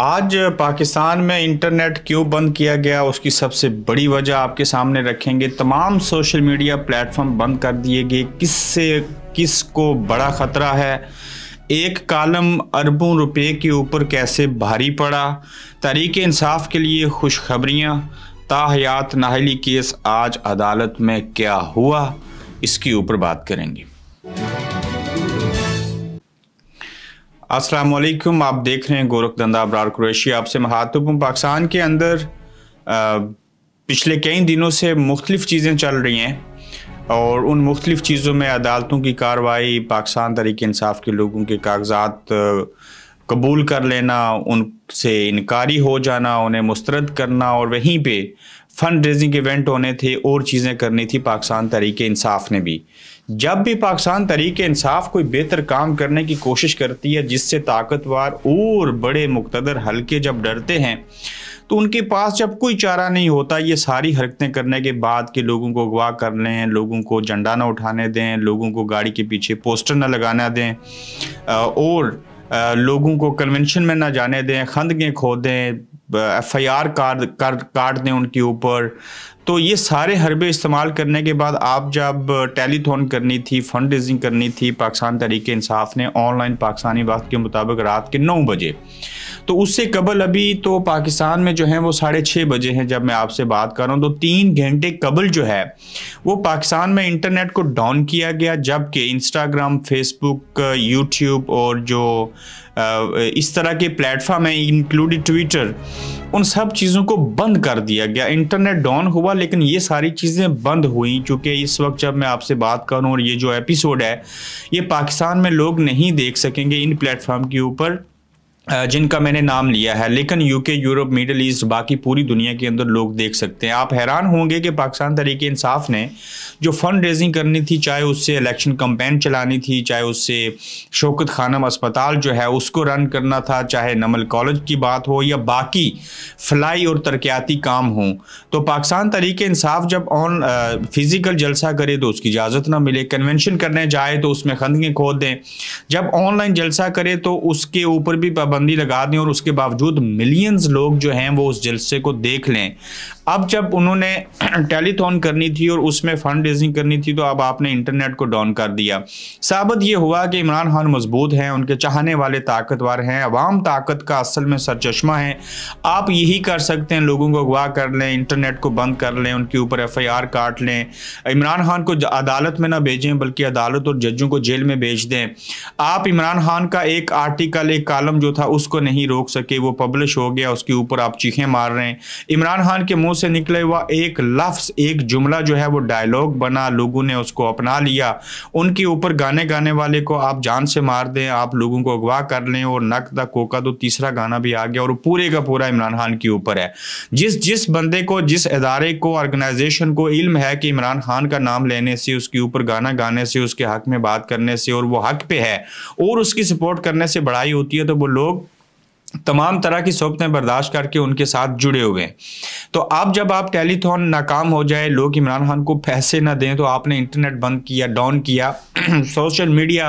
आज पाकिस्तान में इंटरनेट क्यों बंद किया गया उसकी सबसे बड़ी वजह आपके सामने रखेंगे तमाम सोशल मीडिया प्लेटफॉर्म बंद कर दिए गए किससे किस को बड़ा ख़तरा है एक कालम अरबों रुपए के ऊपर कैसे भारी पड़ा तहरीक इंसाफ के लिए खुशखबरियाँ ताहयात नाहली केस आज अदालत में क्या हुआ इसके ऊपर बात करेंगे अस्सलाम वालेकुम आप देख रहे हैं गोरख दंदा अबरार कुरैशी आपसे महातुब हूँ पाकिस्तान के अंदर पिछले कई दिनों से मुख्तलिफ़ चीज़ें चल रही हैं और उन मुख्तलिफ़ चीज़ों में अदालतों की कार्रवाई पाकिस्तान तरीके इंसाफ के लोगों के कागजात कबूल कर लेना उनसे इनकारी हो जाना उन्हें मुस्तरद करना और वहीं पर फंड रेजिंग इवेंट होने थे और चीज़ें करनी थी पाकिस्तान तरीके इंसाफ ने भी जब भी पाकिस्तान तरीके इंसाफ कोई बेहतर काम करने की कोशिश करती है जिससे ताकतवर और बड़े मुकतदर हल्के जब डरते हैं तो उनके पास जब कोई चारा नहीं होता ये सारी हरकतें करने के बाद कि लोगों को अगवा कर लें लोगों को झंडा ना उठाने दें लोगों को गाड़ी के पीछे पोस्टर ना लगाना दें और लोगों को कन्वेंशन में ना जाने दें खंदगें खो दें एफ आई आर काट दें उनके ऊपर तो ये सारे हरबे इस्तेमाल करने के बाद आप जब टेलीथॉन करनी थी फंड रेजिंग करनी थी पाकिस्तान तरीके इंसाफ ने ऑनलाइन पाकिस्तानी वक्त के मुताबिक रात के नौ बजे तो उससे कबल अभी तो पाकिस्तान में जो है वो साढ़े छः बजे हैं जब मैं आपसे बात कर रहा हूँ तो तीन घंटे कबल जो है वो पाकिस्तान में इंटरनेट को डाउन किया गया जबकि इंस्टाग्राम फेसबुक यूट्यूब और जो इस तरह के प्लेटफॉर्म हैं इंक्लूडिंग ट्विटर उन सब चीज़ों को बंद कर दिया गया इंटरनेट डाउन हुआ लेकिन ये सारी चीज़ें बंद हुई क्योंकि इस वक्त जब मैं आपसे बात करूँ और ये जो एपिसोड है ये पाकिस्तान में लोग नहीं देख सकेंगे इन प्लेटफॉर्म के ऊपर जिनका मैंने नाम लिया है लेकिन यूके यूरोप मिडल ईस्ट बाकी पूरी दुनिया के अंदर लोग देख सकते हैं आप हैरान होंगे कि पाकिस्तान तरीके इंसाफ ने जो फंड रेजिंग करनी थी चाहे उससे इलेक्शन कंपेन चलानी थी चाहे उससे शोकत खानम अस्पताल जो है उसको रन करना था चाहे नमल कॉलेज की बात हो या बाकी फलाई और तरक्याती काम हों तो पाकिस्तान तरीके इंसाफ जब ऑन फिज़िकल जलसा करे तो उसकी इजाज़त ना मिले कन्वेंशन करने जाए तो उसमें खंदकें खोद दें जब ऑनलाइन जलसा करे तो उसके ऊपर भी पाबंदी लगा दें और उसके बावजूद मिलियंस लोग जो हैं वो उस जलसे को देख लें अब जब उन्होंने टेलीथॉन करनी थी और उसमें फंड रेजिंग करनी थी तो अब आपने इंटरनेट को डाउन कर दिया साबित ये हुआ कि इमरान खान मजबूत हैं उनके चाहने वाले ताकतवर हैं अवाम ताकत का असल में सरचश्मा है आप यही कर सकते हैं लोगों को अगवा कर लें इंटरनेट को बंद कर लें उनके ऊपर एफ आई आर काट लें इमरान खान को अदालत में ना भेजें बल्कि अदालत और जजों को जेल में भेज दें आप इमरान खान का एक आर्टिकल एक कालम जो था उसको नहीं रोक सके वो पब्लिश हो गया उसके ऊपर आप चीखें मार रहे हैं इमरान खान के मुंह से निकले हुआ एक लफ्स एक जुमला जो है वो डायलॉग बना लोगों ने उसको अपना लिया उनके ऊपर गाने गाने वाले को आप जान से मार दें आप लोगों को अगवा कर लें और नक द कोका तो तीसरा गाना भी आ गया और पूरे का पूरा इमरान खान के ऊपर है जिस जिस बंदे को जिस इदारे को ऑर्गेनाइजेशन को इल्म है कि इमरान खान का नाम लेने से उसके ऊपर गाना गाने से उसके हक में बात करने से और वो हक पे है और उसकी सपोर्ट करने से बढ़ाई होती है तो वो लोग तमाम तरह की सोपतें बर्दाश्त करके उनके साथ जुड़े हुए हैं तो अब जब आप टेलीथॉन नाकाम हो जाए लोग इमरान खान को पैसे ना दें तो आपने इंटरनेट बंद किया डाउन किया सोशल मीडिया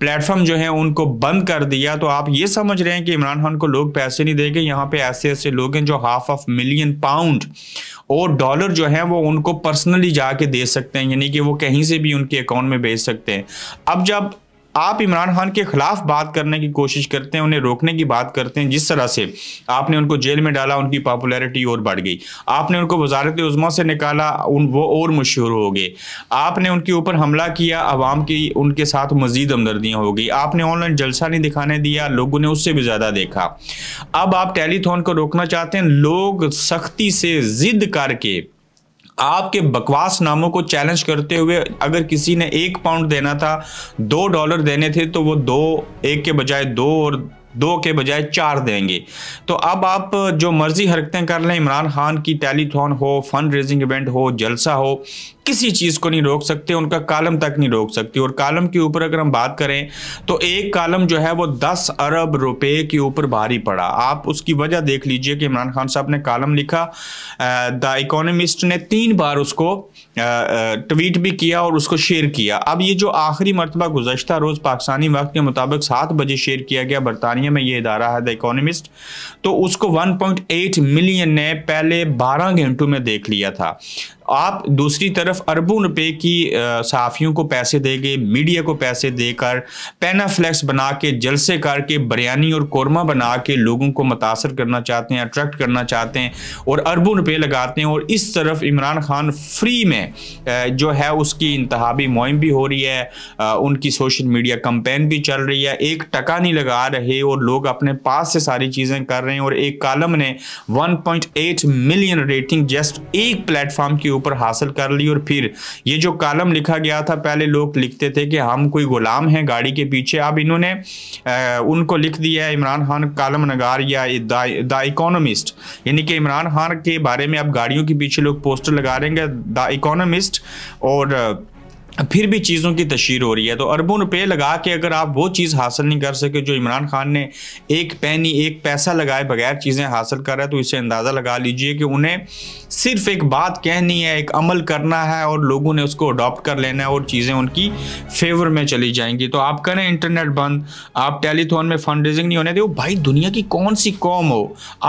प्लेटफॉर्म जो है उनको बंद कर दिया तो आप ये समझ रहे हैं कि इमरान खान को लोग पैसे नहीं देंगे यहाँ पे ऐसे ऐसे लोग हैं जो हाफ ऑफ मिलियन पाउंड और डॉलर जो है वो उनको पर्सनली जाके दे सकते हैं यानी कि वो कहीं से भी उनके अकाउंट में भेज सकते हैं अब जब आप इमरान खान के खिलाफ बात करने की कोशिश करते हैं उन्हें रोकने की बात करते हैं जिस तरह से आपने उनको जेल में डाला उनकी पॉपुलैरिटी और बढ़ गई आपने उनको वजारत उजमा से निकाला उन वो और मशहूर हो गए आपने उनके ऊपर हमला किया आवाम की उनके साथ मजीद हमदर्दियाँ हो गई आपने ऑनलाइन जलसा नहीं दिखाने दिया लोगों ने उससे भी ज़्यादा देखा अब आप टेलीथोन को रोकना चाहते हैं लोग सख्ती से जिद करके आपके बकवास नामों को चैलेंज करते हुए अगर किसी ने एक पाउंड देना था दो डॉलर देने थे तो वो दो एक के बजाय दो और दो के बजाय चार देंगे तो अब आप जो मर्जी हरकतें कर लें इमरान खान की टैलीथॉन हो फंड रेजिंग इवेंट हो जलसा हो किसी चीज़ को नहीं रोक सकते उनका कालम तक नहीं रोक सकती और कालम के ऊपर अगर हम बात करें तो एक कालम जो है वो 10 अरब रुपए के ऊपर भारी पड़ा आप उसकी वजह देख लीजिए कि इमरान खान साहब ने कालम लिखा द इकोनमिस्ट ने तीन बार उसको ट्वीट भी किया और उसको शेयर किया अब ये जो आखिरी मरतबा गुजशत रोज़ पाकिस्तानी वक्त के मुताबिक सात बजे शेयर किया गया बरतानिया में ये इदारा है द इकोनमिस्ट तो उसको वन मिलियन ने पहले बारह घंटों में देख लिया था आप दूसरी तरफ अरबों रुपए की सहाफ़ियों को पैसे देंगे मीडिया को पैसे देकर पैना फ्लैक्स बना के जलसे करके बिरयानी और कौरमा बना के लोगों को मुतासर करना चाहते हैं अट्रैक्ट करना चाहते हैं और अरबों रुपए लगाते हैं और इस तरफ इमरान खान फ्री में जो है उसकी इंतहाबी मुहिम भी हो रही है उनकी सोशल मीडिया कंपेन भी चल रही है एक टका नहीं लगा रहे और लोग अपने पास से सारी चीज़ें कर रहे हैं और एक कालम ने एट मिलियन रेटिंग जस्ट एक प्लेटफॉर्म के ऊपर ऊपर हासिल कर ली और फिर ये जो कालम लिखा गया था पहले लोग लिखते थे कि हम कोई गुलाम हैं गाड़ी के पीछे अब इन्होंने उनको लिख दिया है इमरान खान कालम नगार या द इकोनॉमिस्ट यानी कि इमरान खान के बारे में अब गाड़ियों के पीछे लोग पोस्टर लगा रहे हैं द इकोनॉमिस्ट और फिर भी चीज़ों की तशहर हो रही है तो अरबों रुपये लगा के अगर आप वो चीज़ हासिल नहीं कर सके जो इमरान खान ने एक पैनी एक पैसा लगाए बगैर चीज़ें हासिल कर रहा है तो इसे अंदाज़ा लगा लीजिए कि उन्हें सिर्फ एक बात कहनी है एक अमल करना है और लोगों ने उसको अडॉप्ट कर लेना है और चीज़ें उनकी फेवर में चली जाएंगी तो आप करें इंटरनेट बंद आप टेलीथोन में फंड रेजिंग नहीं होने दो भाई दुनिया की कौन सी कौम हो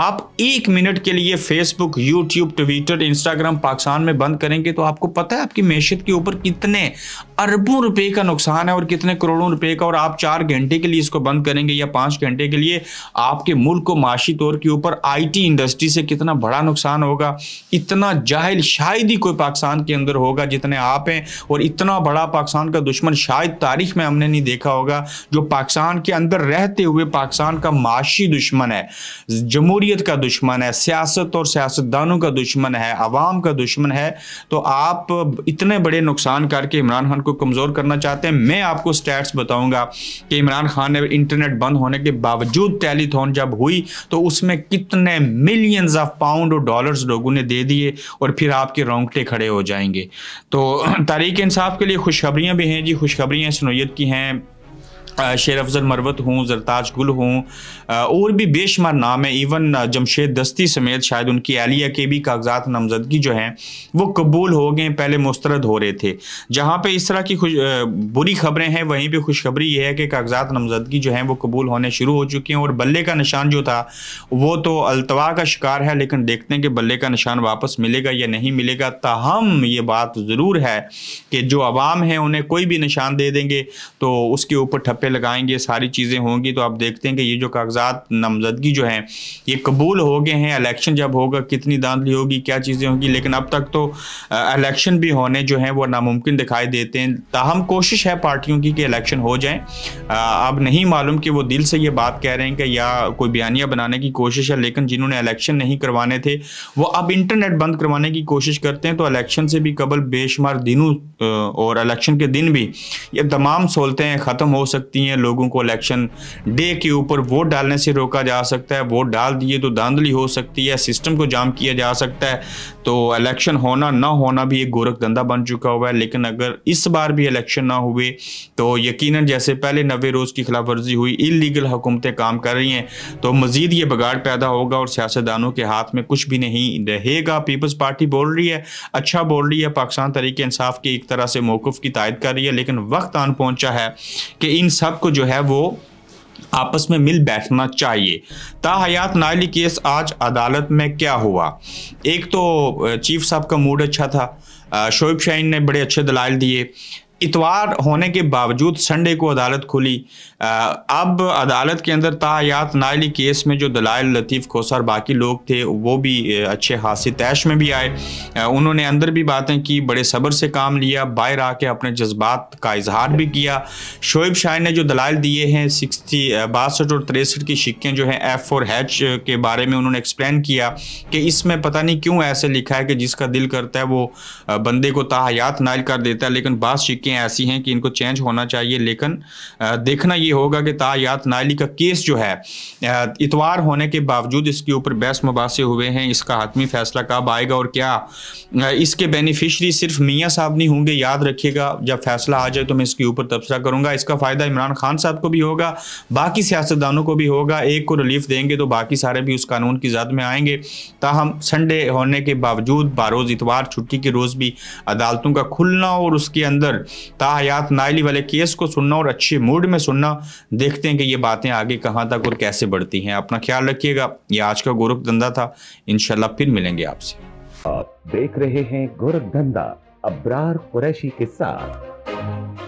आप एक मिनट के लिए Facebook YouTube Twitter Instagram Pakistan में बंद करेंगे तो आपको पता है आपकी मैशत के ऊपर कितने अरबों रुपए का नुकसान है और कितने करोड़ों रुपए का और आप चार घंटे के लिए इसको बंद करेंगे या पांच घंटे के लिए आपके मुल्क को माशी तौर के ऊपर आईटी इंडस्ट्री से कितना बड़ा नुकसान होगा इतना जाहिल शायद ही कोई पाकिस्तान के अंदर होगा जितने आप हैं और इतना बड़ा पाकिस्तान का दुश्मन शायद तारीख में हमने नहीं देखा होगा जो पाकिस्तान के अंदर रहते हुए पाकिस्तान का माशी दुश्मन है जमहूरीत का दुश्मन है सियासत और सियासतदानों का दुश्मन है आवाम का दुश्मन है तो आप इतने बड़े नुकसान करके इमरान खान को कमज़ोर करना चाहते हैं मैं आपको स्टैट्स बताऊंगा कि इमरान खान ने इंटरनेट बंद होने के बावजूद टेलीथॉन जब हुई तो उसमें कितने मिलियंस ऑफ पाउंड और डॉलर्स लोगों ने दे दिए और फिर आपके रोंगटे खड़े हो जाएंगे तो तारीख इंसाफ के लिए खुशखबरियां भी हैं जी खुशखबरियाँ सनोयत की हैं शेर अफजल मरवत हूँ जरताज गुल हूँ और भी बेशुमार नाम है इवन जमशेद दस्ती समेत शायद उनकी एहलिया के भी कागजात नामजदगी जो हैं वो कबूल हो गए पहले मुस्तरद हो रहे थे जहाँ पर इस तरह की खुश बुरी खबरें हैं वहीं पर खुशखबरी यह है कि कागजात नामजदगी जो हैं वो कबूल होने शुरू हो चुके हैं और बल्ले का निशान जो था वो तो अलतवा का शिकार है लेकिन देखते हैं कि बल्ले का निशान वापस मिलेगा या नहीं मिलेगा तहम ये बात ज़रूर है कि जो आवाम है उन्हें कोई भी निशान दे देंगे तो उसके ऊपर ठप्पे पे लगाएंगे सारी चीज़ें होंगी तो आप देखते हैं कि ये जो कागजात नामजदगी जो है ये कबूल हो गए हैं इलेक्शन जब होगा कितनी धांधली होगी क्या चीज़ें होंगी लेकिन अब तक तो इलेक्शन भी होने जो हैं वो नामुमकिन दिखाई देते हैं ताहम कोशिश है पार्टियों की कि इलेक्शन हो जाएँ अब नहीं मालूम कि वो दिल से ये बात कह रहे हैं कि या कोई बयानिया बनाने की कोशिश है लेकिन जिन्होंने इलेक्शन नहीं करवाने थे वो अब इंटरनेट बंद करवाने की कोशिश करते हैं तो इलेक्शन से भी कबल बेशुमार दिनों और इलेक्शन के दिन भी ये तमाम सहूलतें ख़त्म हो सकती सकती हैं लोगों को इलेक्शन डे के ऊपर वोट डालने से रोका जा सकता है वोट डाल दिए तो धांधली हो सकती है सिस्टम को जाम किया जा सकता है तो इलेक्शन होना ना होना भी एक गोरख धंधा बन चुका हुआ है लेकिन अगर इस बार भी इलेक्शन ना हुए तो यकीन जैसे पहले नवे रोज़ की खिलाफ वर्जी हुई इलीगल हुकूमतें काम कर रही हैं तो मज़ीद ये बगाड़ पैदा होगा और सियासतदानों के हाथ में कुछ भी नहीं रहेगा पीपल्स पार्टी बोल रही है अच्छा बोल रही है पाकिस्तान तरीके इंसाफ के एक तरह से मौकुफ की तायद कर रही है लेकिन वक्त आन पहुंचा है कि इन सबको जो है वो आपस में मिल बैठना चाहिए ताहयात नाली केस आज अदालत में क्या हुआ एक तो चीफ साहब का मूड अच्छा था शोएब शाहीन ने बड़े अच्छे दलाल दिए इतवार होने के बावजूद संडे को अदालत खुली अब अदालत के अंदर तायात नायली केस में जो दलाल लतीफ़ खोसा और बाकी लोग थे वो भी अच्छे हादसे तैश में भी आए उन्होंने अंदर भी बातें की बड़े सब्र से काम लिया बाहर आके अपने जज्बात का इजहार भी किया शोएब शाह ने जो दलाल दिए हैं सिक्सटी बासठ और तिरसठ की शिक्कें जो हैं एफ़ और हैच के बारे में उन्होंने एक्सप्लेन किया कि इसमें पता नहीं क्यों ऐसे लिखा है कि जिसका दिल करता है वो बंदे को ताहायात नायल कर देता है लेकिन बास शिक्कें ऐसी हैं कि इनको चेंज होना चाहिए लेकिन देखना ये होगा कि तायात नाली का केस जो है इतवार होने के बावजूद इसके ऊपर बहस मुबासे हुए हैं इसका हतमी फैसला कब आएगा और क्या इसके बेनिफिशरी सिर्फ मियाँ साहब नहीं होंगे याद रखिएगा जब फैसला आ जाए तो मैं इसके ऊपर तबसरा करूँगा इसका फ़ायदा इमरान खान साहब को भी होगा बाकी सियासतदानों को भी होगा एक को रिलीफ देंगे तो बाकी सारे भी उस कानून की जद में आएंगे ताहम संडे होने के बावजूद बारोज़ इतवार छुट्टी के रोज़ भी अदालतों का खुलना और उसके अंदर ताहयात नायली वाले केस को सुनना और अच्छे मूड में सुनना देखते हैं कि ये बातें आगे कहाँ तक और कैसे बढ़ती हैं अपना ख्याल रखिएगा ये आज का गोरख धंधा था इनशाला फिर मिलेंगे आपसे आप देख रहे हैं गोरख धंधा अब्रार कुरैशी के साथ